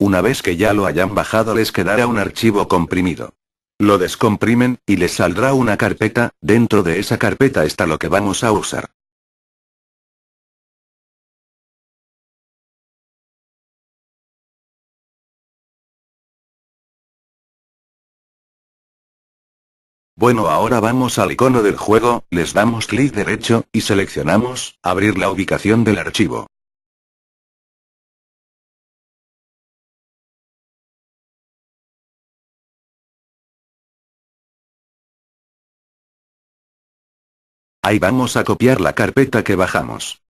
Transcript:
Una vez que ya lo hayan bajado les quedará un archivo comprimido. Lo descomprimen, y les saldrá una carpeta, dentro de esa carpeta está lo que vamos a usar. Bueno ahora vamos al icono del juego, les damos clic derecho, y seleccionamos, abrir la ubicación del archivo. Ahí vamos a copiar la carpeta que bajamos.